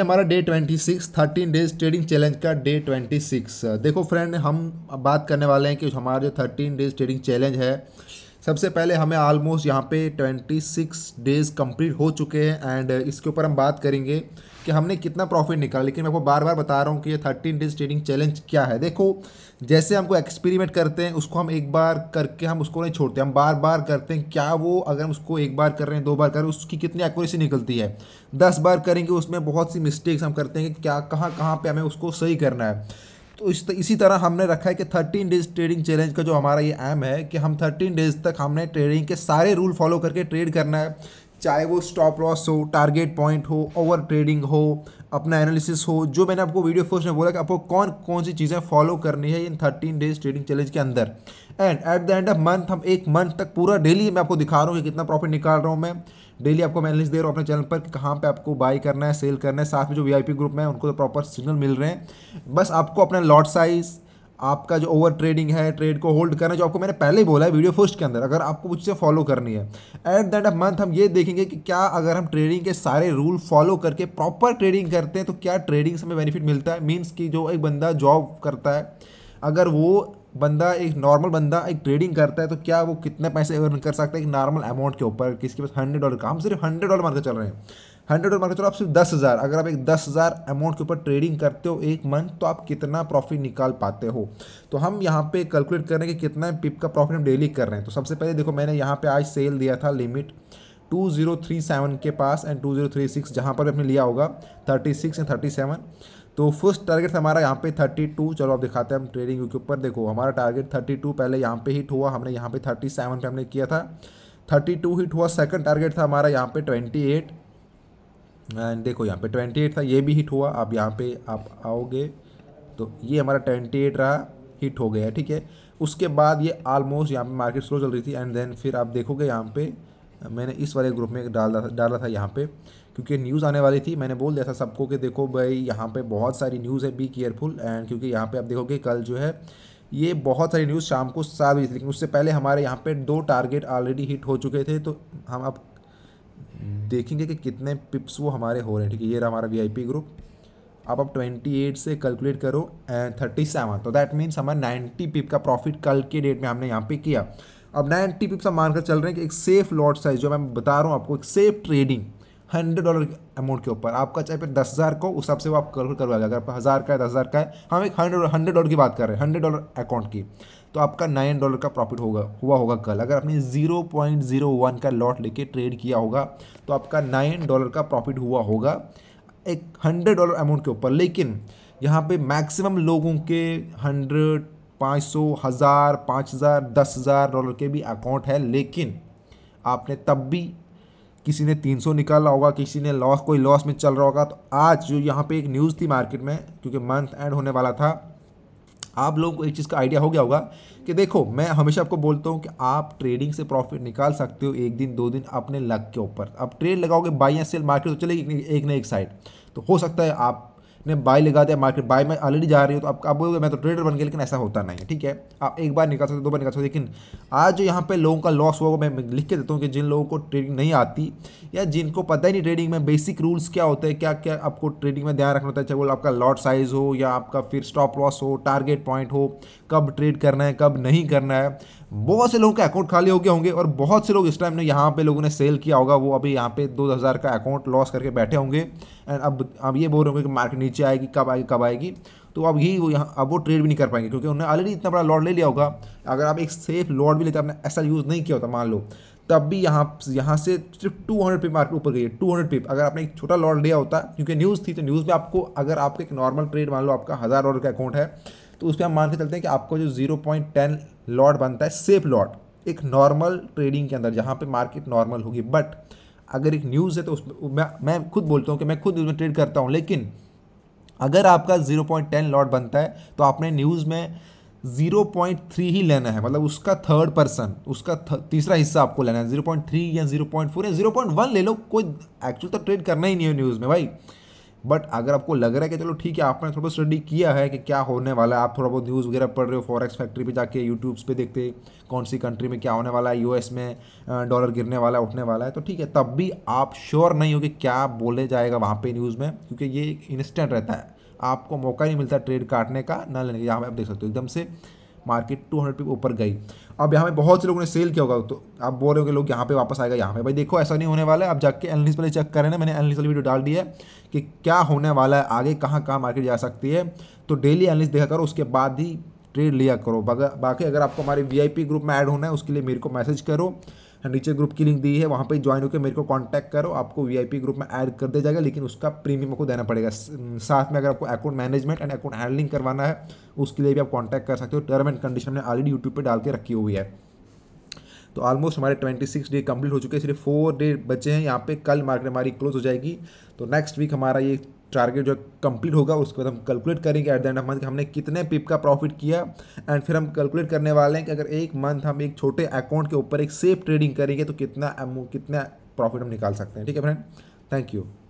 हमारा day twenty six thirteen days trading challenge का day twenty six देखो friend हम बात करने वाले हैं कि हमारा जो थर्टीन डेज ट्रेडिंग चैलेंज है सबसे पहले हमें आलमोस्ट यहाँ पे 26 डेज़ कंप्लीट हो चुके हैं एंड इसके ऊपर हम बात करेंगे कि हमने कितना प्रॉफिट निकाला लेकिन मैं आपको बार बार बता रहा हूँ कि ये थर्टीन डेज ट्रेडिंग चैलेंज क्या है देखो जैसे हमको एक्सपेरिमेंट करते हैं उसको हम एक बार करके हम उसको नहीं छोड़ते हम बार बार करते हैं क्या वो अगर हम उसको एक बार कर रहे हैं दो बार कर रहे हैं उसकी कितनी एक्यूरेसी निकलती है दस बार करेंगे उसमें बहुत सी मिस्टेक्स हम करते हैं कि क्या कहाँ कहाँ पर हमें उसको सही करना है तो इस इसी तरह हमने रखा है कि थर्टीन डेज ट्रेडिंग चैलेंज का जो हमारा ये एम है कि हम थर्टीन डेज तक हमने ट्रेडिंग के सारे रूल फॉलो करके ट्रेड करना है चाहे वो स्टॉप लॉस हो टारगेट पॉइंट हो ओवर ट्रेडिंग हो अपना एनालिसिस हो जो मैंने आपको वीडियो फर्स्ट में बोला कि आपको कौन कौन सी चीज़ें फॉलो करनी है इन थर्टीन डेज ट्रेडिंग चैलेंज के अंदर and at the end of month हम एक मंथ तक पूरा डेली मैं आपको दिखा रहा हूँ कि कितना प्रॉफिट निकाल रहा हूँ मैं डेली आपको मैं दे रहा हूँ अपने चैनल पर कहाँ पे आपको बाय करना है सेल करना है साथ में जो वीआईपी ग्रुप में उनको तो प्रॉपर सिग्नल मिल रहे हैं बस आपको अपना लॉट साइज़ आपका जो ओवर ट्रेडिंग है ट्रेड को होल्ड करना जो आपको मैंने पहले ही बोला है वीडियो फर्स्ट के अंदर अगर आपको कुछ फॉलो करनी है at the end of month हम ये देखेंगे कि क्या अगर हम ट्रेडिंग के सारे रूल फॉलो करके प्रॉपर ट्रेडिंग करते हैं तो क्या ट्रेडिंग से हमें बेनिफिट मिलता है मीन्स कि जो एक बंदा जॉब करता है अगर वो बंदा एक नॉर्मल बंदा एक ट्रेडिंग करता है तो क्या वो कितने पैसे अर्न कर सकता है एक नॉर्मल अमाउंट के ऊपर किसके पास हंड्रेड डॉलर काम सिर्फ हंड्रेड डॉलर मार कर चल रहे हैं हंड्रेड और मान के चलो आप सिर्फ दस हज़ार अगर आप एक दस हज़ार अमाउंट के ऊपर ट्रेडिंग करते हो एक मंथ तो आप कितना प्रॉफिट निकाल पाते हो तो हम यहाँ पे कैलकुलेट कर रहे हैं कि कितना पिप का प्रॉफिट हम डेली कर रहे हैं तो सबसे पहले देखो मैंने यहाँ पे आज सेल दिया था लिमिट 2037 के पास एंड 2036 जहाँ पर आपने लिया होगा 36 एंड 37 तो फर्स्ट टारगेट हमारा यहाँ पे 32 चलो आप दिखाते हैं हम ट्रेडिंग के ऊपर देखो हमारा टारगेट 32 पहले यहाँ पे हिट हुआ हमने यहाँ पे 37 पे हमने किया था 32 हिट हुआ सेकंड टारगेट था हमारा यहाँ पे एट देखो यहाँ पे ट्वेंटी एट था ये भी हिट हुआ अब यहाँ पे आप आओगे तो ये हमारा ट्वेंटी एट रहा हिट हो गया ठीक है उसके बाद ये ऑलमोस्ट यहाँ पे मार्केट स्लो चल रही थी एंड देन फिर आप देखोगे यहाँ पे मैंने इस वाले ग्रुप में डाला था डाला था यहाँ पे क्योंकि न्यूज़ आने वाली थी मैंने बोल दिया था सबको कि देखो भाई यहाँ पर बहुत सारी न्यूज़ है बी केयरफुल एंड क्योंकि यहाँ पर आप देखोगे कल जो है ये बहुत सारी न्यूज़ शाम को सात बजे थी लेकिन उससे पहले हमारे यहाँ पे दो टारगेट ऑलरेडी हिट हो चुके थे तो हम अब देखेंगे कि कितने पिप्स वो हमारे हो रहे हैं ठीक है ये रहा हमारा वीआईपी ग्रुप अब आप ट्वेंटी एट से कैलकुलेट करो थर्टी सेवन तो दैट मीन्स हमारा नाइन्टी पिप का प्रॉफिट कल के डेट में हमने यहाँ पे किया अब नाइन्टी पिप्स हम मानकर चल रहे हैं कि एक सेफ लॉट साइज जो मैं बता रहा हूँ आपको एक safe trading hundred dollar amount के ऊपर आपका चाहे फिर दस हज़ार को उस हिसाब से वो आप करवा जाएगा अगर आपका हज़ार का है दस हज़ार का है हम एक हंड्रेड हंड्रेड डॉलर की बात कर रहे हैं हंड्रेड डॉलर अकाउंट की तो आपका नाइन डॉलर का प्रॉफिट होगा हुआ होगा कल अगर आपने जीरो पॉइंट जीरो वन का लॉट लेके ट्रेड किया होगा तो आपका नाइन डॉलर का प्रॉफिट हुआ होगा एक हंड्रेड डॉलर अमाउंट के ऊपर लेकिन यहाँ पे मैक्सिमम लोगों के हंड्रेड पाँच सौ हज़ार पाँच हज़ार दस हज़ार डॉलर के भी अकाउंट है लेकिन आपने तब भी किसी ने 300 निकाला होगा किसी ने लॉस कोई लॉस में चल रहा होगा तो आज जो यहाँ पे एक न्यूज़ थी मार्केट में क्योंकि मंथ एंड होने वाला था आप लोगों को एक चीज़ का आइडिया हो गया होगा कि देखो मैं हमेशा आपको बोलता हूँ कि आप ट्रेडिंग से प्रॉफिट निकाल सकते हो एक दिन दो दिन अपने लक के ऊपर अब ट्रेड लगाओगे बाई एंड सेल मार्केट तो चलेगी एक ना एक साइड तो हो सकता है आप ने बाय लगा दिया मार्केट बाय में ऑलरेडी जा रही हो तो आप अब मैं तो ट्रेडर बन गया लेकिन ऐसा होता नहीं है ठीक है आप एक बार निकाल सकते दो बार निकाल सकते लेकिन आज जो यहाँ पर लोगों का लॉस हुआ मैं लिख के देता हूँ कि जिन लोगों को ट्रेडिंग नहीं आती या जिनको पता ही नहीं ट्रेडिंग में बेसिक रूल्स क्या होते हैं क्या क्या आपको ट्रेडिंग में ध्यान रखना होता है चाहे वो आपका लॉट साइज़ हो या आपका फिर स्टॉप लॉस हो टारगेट पॉइंट हो कब ट्रेड करना है कब नहीं करना है बहुत से लोगों के अकाउंट खाली हो गया होंगे और बहुत से लोग इस टाइम ने यहाँ पे लोगों ने सेल किया होगा वो अभी यहाँ पे दो हज़ार का अकाउंट लॉस करके बैठे होंगे एंड अब अब ये बोल रहे होंगे कि मार्केट नीचे आएगी कब आएगी कब आएगी तो अब यही वो यहाँ अब वो ट्रेड भी नहीं कर पाएंगे क्योंकि उन्होंने ऑलरेडी इतना बड़ा लॉड ले लिया होगा अगर आप एक सेफ लॉड भी लेते आपने ऐसा यूज़ नहीं किया होता मान लो तब भी यहाँ यहाँ से सिर्फ 200 पी मार्केट ऊपर गई है 200 पे अगर आपने एक छोटा लॉड लिया होता क्योंकि न्यूज़ थी तो न्यूज़ में आपको अगर आपका एक नॉर्मल ट्रेड मान लो आपका हज़ार डॉलर का अकाउंट है तो उस पर हम मान के चलते हैं कि आपको जो जीरो पॉइंट टेन लॉट बनता है सेफ लॉट एक नॉर्मल ट्रेडिंग के अंदर जहाँ पर मार्केट नॉर्मल होगी बट अगर एक न्यूज़ है तो उसमें मैं खुद बोलता हूँ कि मैं खुद उसमें ट्रेड करता हूँ लेकिन अगर आपका 0.10 लॉट बनता है तो आपने न्यूज़ में 0.3 ही लेना है मतलब उसका थर्ड पर्सन उसका तीसरा हिस्सा आपको लेना है 0.3 या 0.4 या 0.1 ले लो कोई एक्चुअल तो ट्रेड करना ही नहीं है न्यूज़ में भाई बट अगर आपको लग रहा है कि चलो ठीक है आपने थोड़ा स्टडी किया है कि क्या होने वाला है आप थोड़ा बहुत न्यूज़ वगैरह पढ़ रहे हो फॉरेक्स फैक्ट्री पे जाके यूट्यूब्स पे देखते कौन सी कंट्री में क्या होने वाला है यूएस में डॉलर गिरने वाला है उठने वाला है तो ठीक है तब भी आप श्योर नहीं हो कि क्या बोले जाएगा वहाँ पर न्यूज़ में क्योंकि ये इंस्टेंट रहता है आपको मौका नहीं मिलता ट्रेड काटने का ना लेने का यहाँ पर आप देख सकते हो एकदम से मार्केट टू हंड्रेड पे ऊपर गई अब यहाँ पे बहुत से लोगों ने सेल किया होगा तो आप बोल रहे हो कि लोग यहाँ पे वापस आएगा यहाँ पे भाई देखो ऐसा नहीं होने वाला है आप जाके एनलिस पहले चेक करें ना मैंने एनलिस वाली वीडियो डाल दी है कि क्या होने वाला है आगे कहाँ कहाँ मार्केट जा सकती है तो डेली एनलिस देखा करो उसके बाद ही ट्रेड लिया करो बाकी अगर आपको हमारे वी ग्रुप में ऐड होना है उसके लिए मेरे को मैसेज करो नीचे ग्रुप की लिंक दी है वहाँ पर ज्वाइन होकर मेरे को कॉन्टैक्ट करो आपको वी ग्रुप में ऐड कर दिया जाएगा लेकिन उसका प्रीमियम आपको देना पड़ेगा साथ में अगर आपको account management and account handling करवाना है उसके लिए भी आप कॉन्टैक्ट कर सकते हो टर्म एंड कंडीशन हमने ऑलरेडी यूट्यूब पर डाल के रखी हुई है तो ऑलमोस्ट हमारे 26 डे कंप्लीट हो चुके हैं सिर्फ फोर डे बचे हैं यहाँ पे कल मार्केट हमारी क्लोज हो जाएगी तो नेक्स्ट वीक हमारा ये टारगेट जो कंप्लीट होगा उसके बाद तो हम कैलकुलेट करेंगे at the end of month हमने कितने पिप का प्रॉफिट किया एंड फिर हम कैलकुलेट करने वाले हैं कि अगर एक मंथ हम एक छोटे अकाउंट के ऊपर एक सेफ ट्रेडिंग करेंगे तो कितना कितना प्रॉफिट हम निकाल सकते हैं ठीक है फ्रेंड थैंक यू